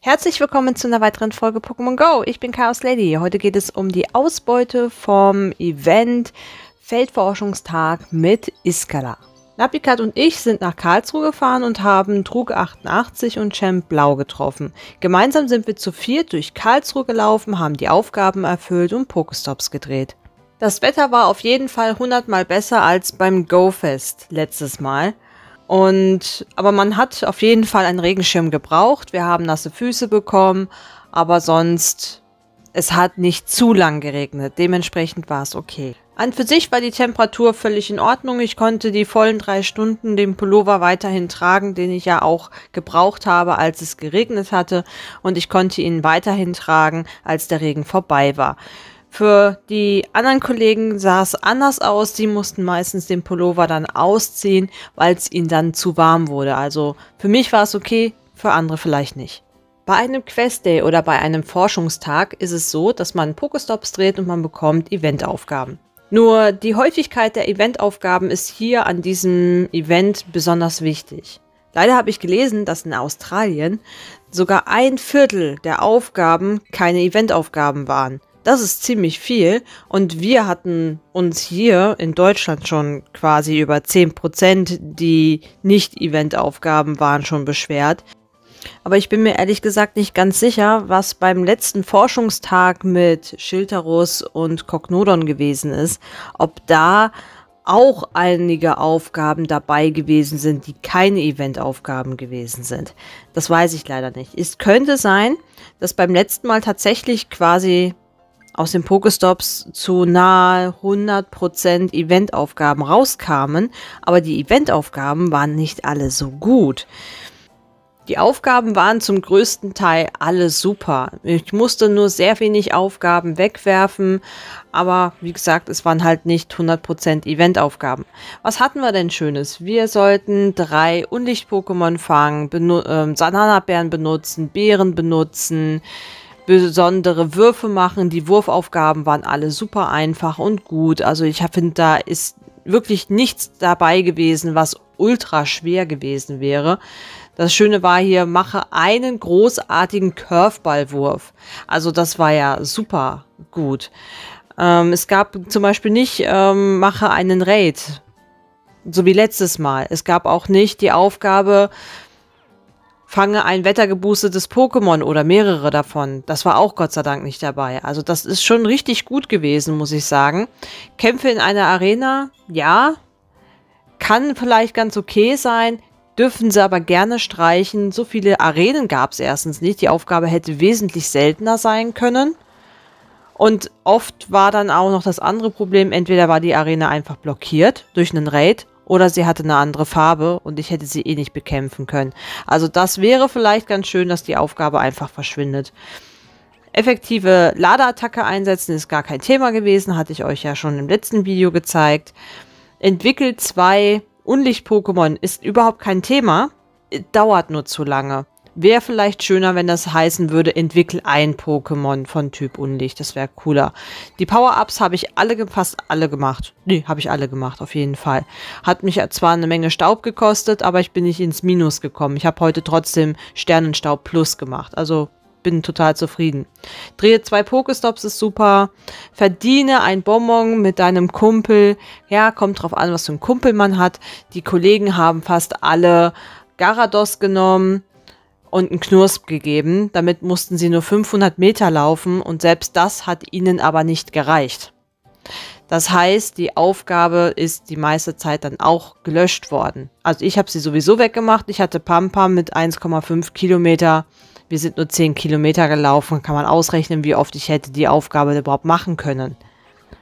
Herzlich willkommen zu einer weiteren Folge Pokémon Go. Ich bin Chaos Lady. Heute geht es um die Ausbeute vom Event Feldforschungstag mit Iskala. Napikat und ich sind nach Karlsruhe gefahren und haben Trug 88 und Champ Blau getroffen. Gemeinsam sind wir zu viert durch Karlsruhe gelaufen, haben die Aufgaben erfüllt und Pokestops gedreht. Das Wetter war auf jeden Fall hundertmal besser als beim Go-Fest letztes Mal. Und, aber man hat auf jeden Fall einen Regenschirm gebraucht. Wir haben nasse Füße bekommen, aber sonst, es hat nicht zu lang geregnet. Dementsprechend war es okay. An für sich war die Temperatur völlig in Ordnung. Ich konnte die vollen drei Stunden den Pullover weiterhin tragen, den ich ja auch gebraucht habe, als es geregnet hatte. Und ich konnte ihn weiterhin tragen, als der Regen vorbei war. Für die anderen Kollegen sah es anders aus. Die mussten meistens den Pullover dann ausziehen, weil es ihnen dann zu warm wurde. Also für mich war es okay, für andere vielleicht nicht. Bei einem Quest-Day oder bei einem Forschungstag ist es so, dass man Pokestops dreht und man bekommt Eventaufgaben. Nur die Häufigkeit der Eventaufgaben ist hier an diesem Event besonders wichtig. Leider habe ich gelesen, dass in Australien sogar ein Viertel der Aufgaben keine Eventaufgaben waren. Das ist ziemlich viel und wir hatten uns hier in Deutschland schon quasi über 10%, die Nicht-Event-Aufgaben waren, schon beschwert. Aber ich bin mir ehrlich gesagt nicht ganz sicher, was beim letzten Forschungstag mit Schilterus und Kognodon gewesen ist, ob da auch einige Aufgaben dabei gewesen sind, die keine Eventaufgaben gewesen sind. Das weiß ich leider nicht. Es könnte sein, dass beim letzten Mal tatsächlich quasi aus den Pokestops zu nahe 100% Eventaufgaben rauskamen, aber die Eventaufgaben waren nicht alle so gut. Die Aufgaben waren zum größten Teil alle super. Ich musste nur sehr wenig Aufgaben wegwerfen, aber wie gesagt, es waren halt nicht 100% Eventaufgaben. Was hatten wir denn Schönes? Wir sollten drei Unlicht-Pokémon fangen, benu äh, sanana benutzen, Beeren benutzen, besondere Würfe machen. Die Wurfaufgaben waren alle super einfach und gut. Also ich finde, da ist wirklich nichts dabei gewesen, was ultra schwer gewesen wäre. Das Schöne war hier, mache einen großartigen Curveballwurf. Also das war ja super gut. Ähm, es gab zum Beispiel nicht, ähm, mache einen Raid. So wie letztes Mal. Es gab auch nicht die Aufgabe, fange ein wettergeboostetes Pokémon oder mehrere davon. Das war auch Gott sei Dank nicht dabei. Also das ist schon richtig gut gewesen, muss ich sagen. Kämpfe in einer Arena, ja, kann vielleicht ganz okay sein, dürfen sie aber gerne streichen. So viele Arenen gab es erstens nicht. Die Aufgabe hätte wesentlich seltener sein können. Und oft war dann auch noch das andere Problem, entweder war die Arena einfach blockiert durch einen Raid oder sie hatte eine andere Farbe und ich hätte sie eh nicht bekämpfen können. Also das wäre vielleicht ganz schön, dass die Aufgabe einfach verschwindet. Effektive Ladeattacke einsetzen ist gar kein Thema gewesen, hatte ich euch ja schon im letzten Video gezeigt. Entwickelt zwei Unlicht-Pokémon ist überhaupt kein Thema, dauert nur zu lange. Wäre vielleicht schöner, wenn das heißen würde, entwickel ein Pokémon von Typ Unlicht. Das wäre cooler. Die Power-Ups habe ich alle fast alle gemacht. Nee, habe ich alle gemacht, auf jeden Fall. Hat mich zwar eine Menge Staub gekostet, aber ich bin nicht ins Minus gekommen. Ich habe heute trotzdem Sternenstaub Plus gemacht. Also bin total zufrieden. Drehe zwei Pokestops ist super. Verdiene ein Bonbon mit deinem Kumpel. Ja, kommt drauf an, was für ein Kumpel man hat. Die Kollegen haben fast alle Garados genommen und einen Knusp gegeben. Damit mussten sie nur 500 Meter laufen und selbst das hat ihnen aber nicht gereicht. Das heißt, die Aufgabe ist die meiste Zeit dann auch gelöscht worden. Also ich habe sie sowieso weggemacht. Ich hatte Pampa mit 1,5 Kilometer. Wir sind nur 10 Kilometer gelaufen. Kann man ausrechnen, wie oft ich hätte die Aufgabe überhaupt machen können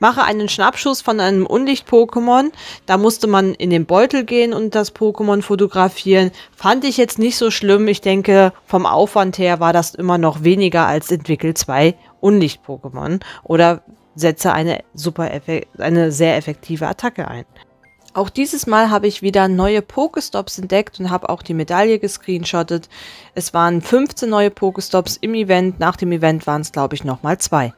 mache einen Schnappschuss von einem Unlicht-Pokémon. Da musste man in den Beutel gehen und das Pokémon fotografieren. Fand ich jetzt nicht so schlimm. Ich denke, vom Aufwand her war das immer noch weniger als Entwickel zwei Unlicht-Pokémon. Oder setze eine, super eine sehr effektive Attacke ein. Auch dieses Mal habe ich wieder neue Pokestops entdeckt und habe auch die Medaille gescreenshottet. Es waren 15 neue Pokestops im Event. Nach dem Event waren es, glaube ich, nochmal zwei.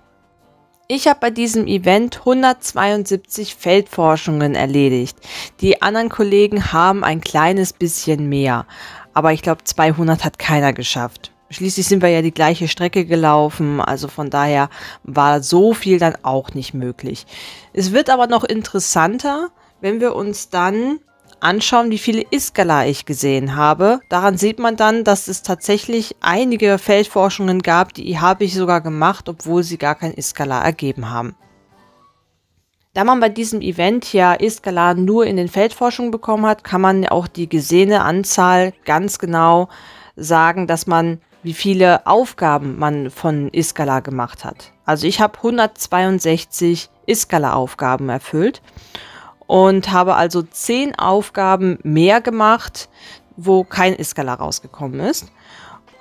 Ich habe bei diesem Event 172 Feldforschungen erledigt. Die anderen Kollegen haben ein kleines bisschen mehr. Aber ich glaube, 200 hat keiner geschafft. Schließlich sind wir ja die gleiche Strecke gelaufen, also von daher war so viel dann auch nicht möglich. Es wird aber noch interessanter, wenn wir uns dann anschauen, wie viele Iskala ich gesehen habe. Daran sieht man dann, dass es tatsächlich einige Feldforschungen gab, die habe ich sogar gemacht, obwohl sie gar kein Iskala ergeben haben. Da man bei diesem Event ja Iskala nur in den Feldforschungen bekommen hat, kann man auch die gesehene Anzahl ganz genau sagen, dass man wie viele Aufgaben man von Iskala gemacht hat. Also ich habe 162 Iskala-Aufgaben erfüllt und habe also zehn Aufgaben mehr gemacht, wo kein Iskala rausgekommen ist.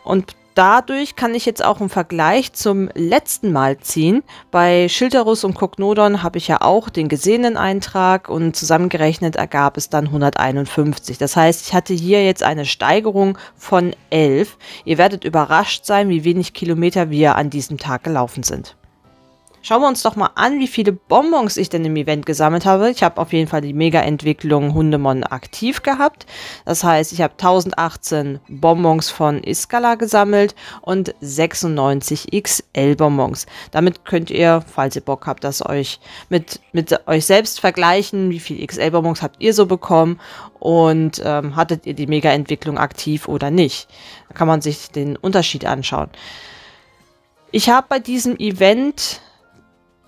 Und dadurch kann ich jetzt auch einen Vergleich zum letzten Mal ziehen. Bei Schilderus und Kognodon habe ich ja auch den gesehenen Eintrag und zusammengerechnet ergab es dann 151. Das heißt, ich hatte hier jetzt eine Steigerung von 11. Ihr werdet überrascht sein, wie wenig Kilometer wir an diesem Tag gelaufen sind. Schauen wir uns doch mal an, wie viele Bonbons ich denn im Event gesammelt habe. Ich habe auf jeden Fall die Mega-Entwicklung Hundemon aktiv gehabt. Das heißt, ich habe 1018 Bonbons von Iskala gesammelt und 96 XL-Bonbons. Damit könnt ihr, falls ihr Bock habt, das euch mit, mit euch selbst vergleichen, wie viel XL-Bonbons habt ihr so bekommen und ähm, hattet ihr die Mega-Entwicklung aktiv oder nicht. Da kann man sich den Unterschied anschauen. Ich habe bei diesem Event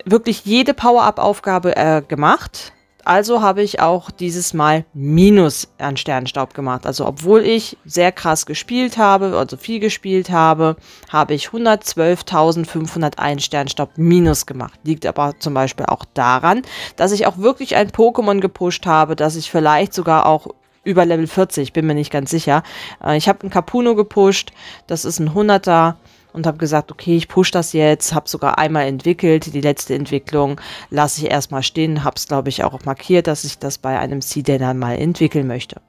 wirklich jede Power-Up-Aufgabe äh, gemacht. Also habe ich auch dieses Mal Minus an Sternenstaub gemacht. Also obwohl ich sehr krass gespielt habe, also viel gespielt habe, habe ich 112.501 Sternenstaub Minus gemacht. Liegt aber zum Beispiel auch daran, dass ich auch wirklich ein Pokémon gepusht habe, dass ich vielleicht sogar auch über Level 40, bin mir nicht ganz sicher. Äh, ich habe ein Capuno gepusht, das ist ein 100er und habe gesagt, okay, ich push das jetzt, habe sogar einmal entwickelt, die letzte Entwicklung lasse ich erstmal stehen, habe es glaube ich auch markiert, dass ich das bei einem C-Day dann mal entwickeln möchte.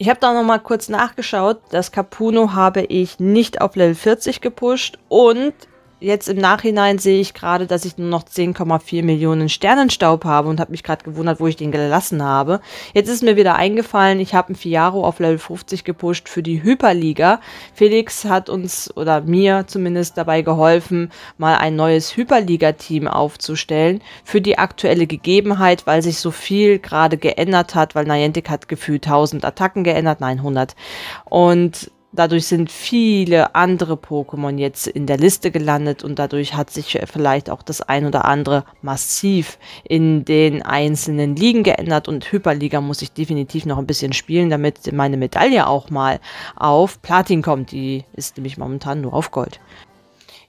Ich habe da nochmal kurz nachgeschaut, das Capuno habe ich nicht auf Level 40 gepusht und Jetzt im Nachhinein sehe ich gerade, dass ich nur noch 10,4 Millionen Sternenstaub habe und habe mich gerade gewundert, wo ich den gelassen habe. Jetzt ist mir wieder eingefallen, ich habe einen Fiaro auf Level 50 gepusht für die Hyperliga. Felix hat uns oder mir zumindest dabei geholfen, mal ein neues Hyperliga-Team aufzustellen für die aktuelle Gegebenheit, weil sich so viel gerade geändert hat, weil Niantic hat gefühlt 1000 Attacken geändert, nein 100. Und Dadurch sind viele andere Pokémon jetzt in der Liste gelandet und dadurch hat sich vielleicht auch das ein oder andere massiv in den einzelnen Ligen geändert und Hyperliga muss ich definitiv noch ein bisschen spielen, damit meine Medaille auch mal auf Platin kommt. Die ist nämlich momentan nur auf Gold.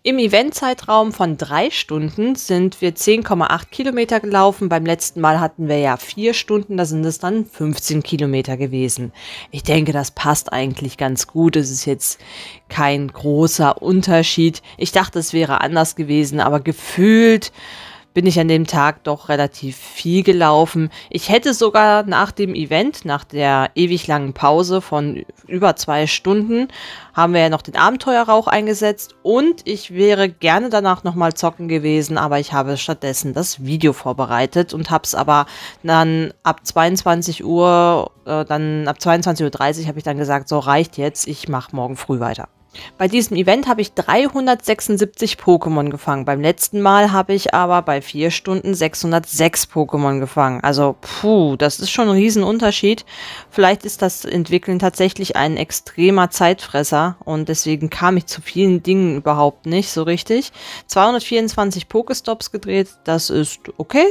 Im Eventzeitraum von drei Stunden sind wir 10,8 Kilometer gelaufen. Beim letzten Mal hatten wir ja vier Stunden, da sind es dann 15 Kilometer gewesen. Ich denke, das passt eigentlich ganz gut. Es ist jetzt kein großer Unterschied. Ich dachte, es wäre anders gewesen, aber gefühlt bin ich an dem Tag doch relativ viel gelaufen. Ich hätte sogar nach dem Event, nach der ewig langen Pause von über zwei Stunden, haben wir ja noch den Abenteuerrauch eingesetzt und ich wäre gerne danach nochmal zocken gewesen, aber ich habe stattdessen das Video vorbereitet und habe es aber dann ab 22 Uhr, äh, dann ab 22.30 Uhr habe ich dann gesagt, so reicht jetzt, ich mache morgen früh weiter. Bei diesem Event habe ich 376 Pokémon gefangen. Beim letzten Mal habe ich aber bei 4 Stunden 606 Pokémon gefangen. Also, puh, das ist schon ein Riesenunterschied. Vielleicht ist das Entwickeln tatsächlich ein extremer Zeitfresser und deswegen kam ich zu vielen Dingen überhaupt nicht so richtig. 224 Pokestops gedreht, das ist okay.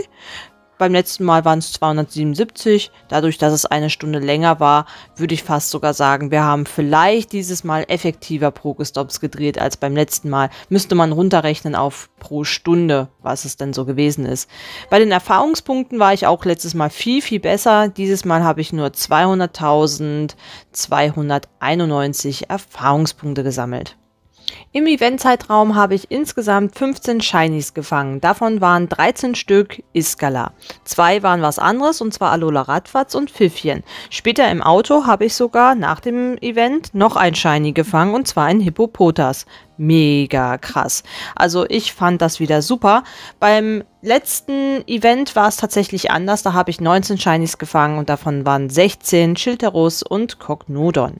Beim letzten Mal waren es 277. Dadurch, dass es eine Stunde länger war, würde ich fast sogar sagen, wir haben vielleicht dieses Mal effektiver Progestops gedreht als beim letzten Mal. Müsste man runterrechnen auf pro Stunde, was es denn so gewesen ist. Bei den Erfahrungspunkten war ich auch letztes Mal viel, viel besser. Dieses Mal habe ich nur 200.291 Erfahrungspunkte gesammelt. Im Eventzeitraum habe ich insgesamt 15 Shinies gefangen. Davon waren 13 Stück Iskala. Zwei waren was anderes, und zwar Alola Radfatz und Pfiffchen. Später im Auto habe ich sogar nach dem Event noch ein Shiny gefangen, und zwar ein Hippopotas. Mega krass. Also ich fand das wieder super. Beim letzten Event war es tatsächlich anders. Da habe ich 19 Shinies gefangen und davon waren 16 Schilterus und Cognodon.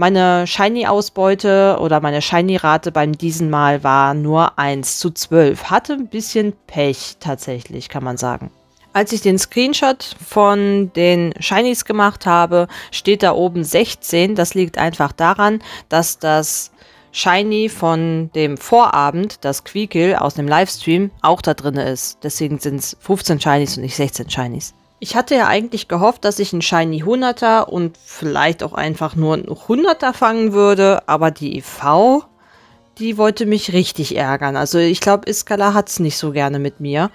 Meine Shiny-Ausbeute oder meine Shiny-Rate beim diesen Mal war nur 1 zu 12. Hatte ein bisschen Pech tatsächlich, kann man sagen. Als ich den Screenshot von den Shinies gemacht habe, steht da oben 16. Das liegt einfach daran, dass das Shiny von dem Vorabend, das Quikill aus dem Livestream, auch da drin ist. Deswegen sind es 15 Shinies und nicht 16 Shinies. Ich hatte ja eigentlich gehofft, dass ich einen Shiny 100er und vielleicht auch einfach nur einen 100er fangen würde, aber die EV, die wollte mich richtig ärgern. Also ich glaube, Iskala hat es nicht so gerne mit mir.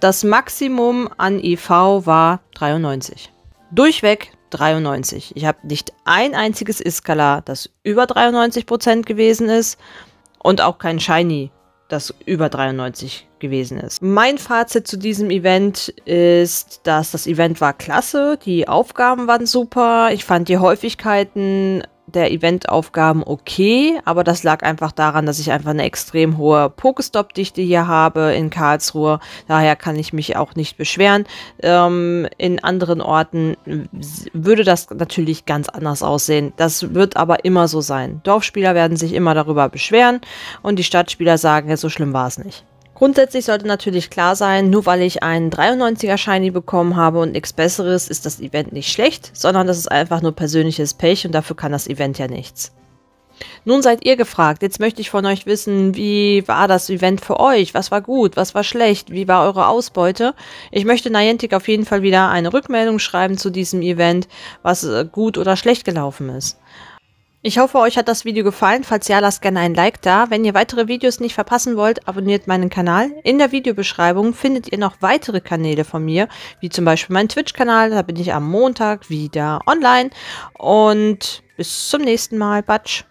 Das Maximum an EV war 93. Durchweg 93. Ich habe nicht ein einziges Iskala, das über 93% gewesen ist und auch kein Shiny, das über 93 gewesen ist. Mein Fazit zu diesem Event ist, dass das Event war klasse, die Aufgaben waren super, ich fand die Häufigkeiten der Eventaufgaben okay, aber das lag einfach daran, dass ich einfach eine extrem hohe Pokestop-Dichte hier habe in Karlsruhe. Daher kann ich mich auch nicht beschweren. Ähm, in anderen Orten äh, würde das natürlich ganz anders aussehen. Das wird aber immer so sein. Dorfspieler werden sich immer darüber beschweren und die Stadtspieler sagen, ja, so schlimm war es nicht. Grundsätzlich sollte natürlich klar sein, nur weil ich einen 93er Shiny bekommen habe und nichts Besseres, ist das Event nicht schlecht, sondern das ist einfach nur persönliches Pech und dafür kann das Event ja nichts. Nun seid ihr gefragt. Jetzt möchte ich von euch wissen, wie war das Event für euch? Was war gut? Was war schlecht? Wie war eure Ausbeute? Ich möchte Niantic auf jeden Fall wieder eine Rückmeldung schreiben zu diesem Event, was äh, gut oder schlecht gelaufen ist. Ich hoffe, euch hat das Video gefallen. Falls ja, lasst gerne ein Like da. Wenn ihr weitere Videos nicht verpassen wollt, abonniert meinen Kanal. In der Videobeschreibung findet ihr noch weitere Kanäle von mir, wie zum Beispiel meinen Twitch-Kanal. Da bin ich am Montag wieder online. Und bis zum nächsten Mal. Batsch.